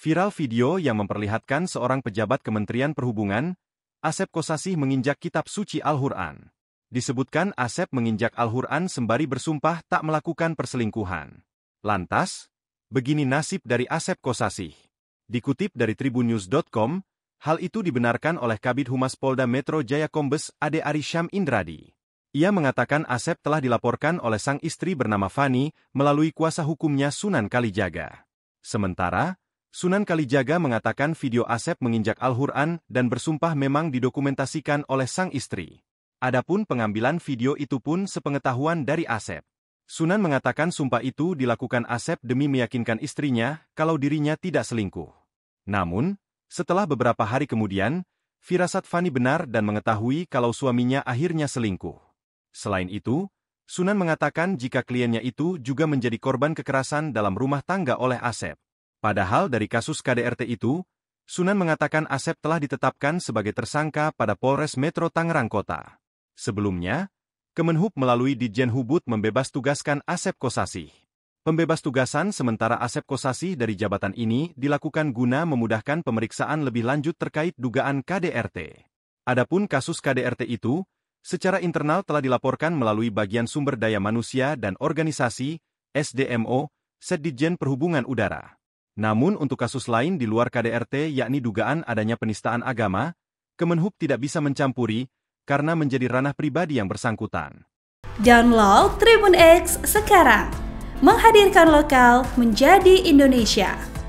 Viral video yang memperlihatkan seorang pejabat Kementerian Perhubungan, Asep Kosasih menginjak kitab suci Al-Quran. Disebutkan Asep menginjak Al-Quran sembari bersumpah tak melakukan perselingkuhan. Lantas, begini nasib dari Asep Kosasih. Dikutip dari tribunnews.com, hal itu dibenarkan oleh Kabit Humas Polda Metro Jaya Kombes Ade Arisham Indradi. Ia mengatakan Asep telah dilaporkan oleh sang istri bernama Fani melalui kuasa hukumnya Sunan Kalijaga. Sementara, Sunan Kalijaga mengatakan video Asep menginjak Al-Quran dan bersumpah memang didokumentasikan oleh sang istri. Adapun pengambilan video itu pun sepengetahuan dari Asep. Sunan mengatakan sumpah itu dilakukan Asep demi meyakinkan istrinya kalau dirinya tidak selingkuh. Namun, setelah beberapa hari kemudian, firasat Fani benar dan mengetahui kalau suaminya akhirnya selingkuh. Selain itu, Sunan mengatakan jika kliennya itu juga menjadi korban kekerasan dalam rumah tangga oleh Asep. Padahal dari kasus KDRT itu, Sunan mengatakan Asep telah ditetapkan sebagai tersangka pada Polres Metro Tangerang Kota. Sebelumnya, Kemenhub melalui Dijen Hubut membebas tugaskan Asep Kosasi. Pembebas tugasan sementara Asep Kosasi dari jabatan ini dilakukan guna memudahkan pemeriksaan lebih lanjut terkait dugaan KDRT. Adapun kasus KDRT itu, secara internal telah dilaporkan melalui bagian sumber daya manusia dan organisasi, SDMO, Sedijen Perhubungan Udara. Namun untuk kasus lain di luar KDRT yakni dugaan adanya penistaan agama, Kemenhub tidak bisa mencampuri karena menjadi ranah pribadi yang bersangkutan. Download Tribun X sekarang. Menghadirkan lokal menjadi Indonesia.